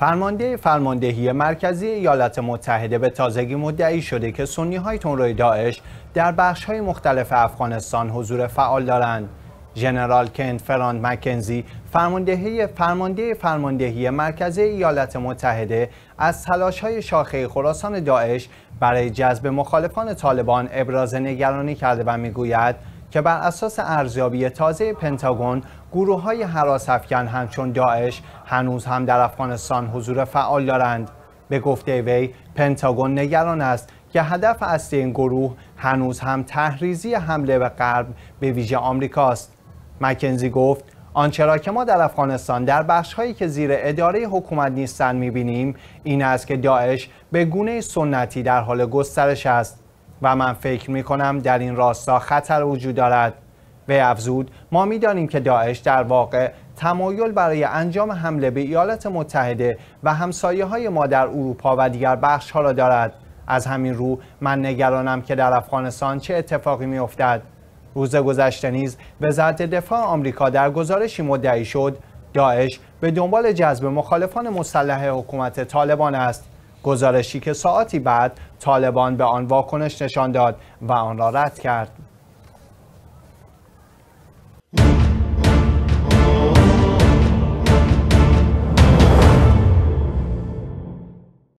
فرمانده فرماندهی مرکزی ایالات متحده به تازگی مدعی شده که سنی های تنروی داعش در بخش های مختلف افغانستان حضور فعال دارند. ژنرال کنت فراند مکنزی فرماندهی فرمانده فرماندهی مرکزی ایالات متحده از تلاش های شاخه خراسان داعش برای جذب مخالفان طالبان ابراز نگرانی کرده و میگوید که بر اساس ارزیابی تازه پنتاگون گروه های حراس افکن همچون داعش هنوز هم در افغانستان حضور فعال دارند به گفته وی پنتاگون نگران است که هدف اصلی این گروه هنوز هم تحریزی حمله به غرب به ویژه آمریکاست مکنزی گفت آنچه را که ما در افغانستان در هایی که زیر اداره حکومت نیستند میبینیم این است که داعش به گونه سنتی در حال گسترش است و من فکر می کنم در این راستا خطر وجود دارد به افزود ما میدانیم که داعش در واقع تمایل برای انجام حمله به ایالات متحده و همسایه های ما در اروپا و دیگر بخش ها را دارد از همین رو من نگرانم که در افغانستان چه اتفاقی می افتد روز گذشته نیز وزارت دفاع آمریکا در گزارشی مدعی شد داعش به دنبال جذب مخالفان مسلح حکومت طالبان است گزارشی که ساعتی بعد طالبان به آن واکنش نشان داد و آن را رد کرد